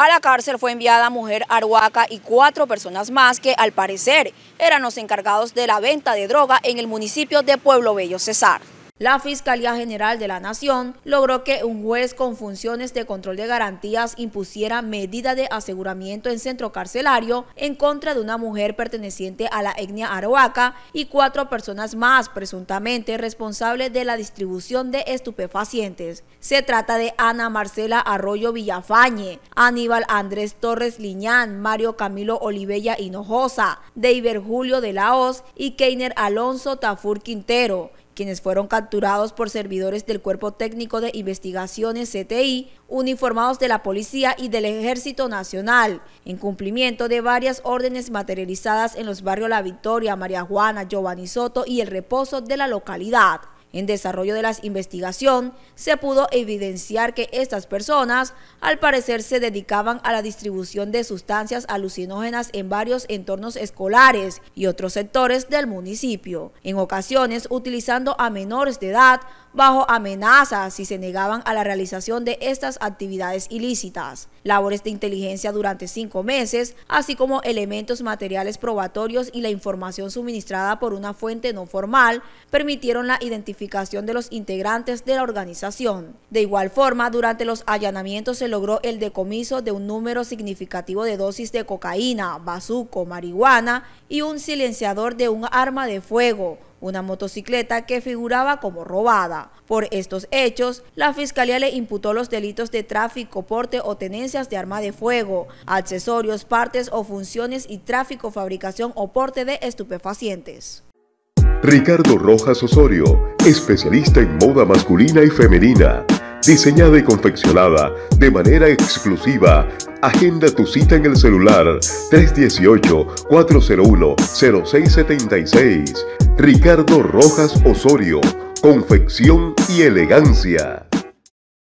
A la cárcel fue enviada mujer Aruaca y cuatro personas más que, al parecer, eran los encargados de la venta de droga en el municipio de Pueblo Bello Cesar. La Fiscalía General de la Nación logró que un juez con funciones de control de garantías impusiera medida de aseguramiento en centro carcelario en contra de una mujer perteneciente a la etnia aroaca y cuatro personas más presuntamente responsables de la distribución de estupefacientes. Se trata de Ana Marcela Arroyo Villafañe, Aníbal Andrés Torres Liñán, Mario Camilo Olivella Hinojosa, David Julio de la Hoz y Keiner Alonso Tafur Quintero, quienes fueron capturados por servidores del Cuerpo Técnico de Investigaciones CTI, uniformados de la Policía y del Ejército Nacional, en cumplimiento de varias órdenes materializadas en los barrios La Victoria, María Juana, Giovanni Soto y El Reposo de la localidad. En desarrollo de la investigación, se pudo evidenciar que estas personas, al parecer, se dedicaban a la distribución de sustancias alucinógenas en varios entornos escolares y otros sectores del municipio, en ocasiones utilizando a menores de edad bajo amenaza si se negaban a la realización de estas actividades ilícitas, labores de inteligencia durante cinco meses, así como elementos materiales probatorios y la información suministrada por una fuente no formal, permitieron la identificación de los integrantes de la organización. De igual forma, durante los allanamientos se logró el decomiso de un número significativo de dosis de cocaína, bazuco, marihuana y un silenciador de un arma de fuego, una motocicleta que figuraba como robada. Por estos hechos, la fiscalía le imputó los delitos de tráfico, porte o tenencias de arma de fuego, accesorios, partes o funciones y tráfico, fabricación o porte de estupefacientes. Ricardo Rojas Osorio, especialista en moda masculina y femenina. Diseñada y confeccionada de manera exclusiva. Agenda tu cita en el celular 318-401-0676 Ricardo Rojas Osorio, confección y elegancia.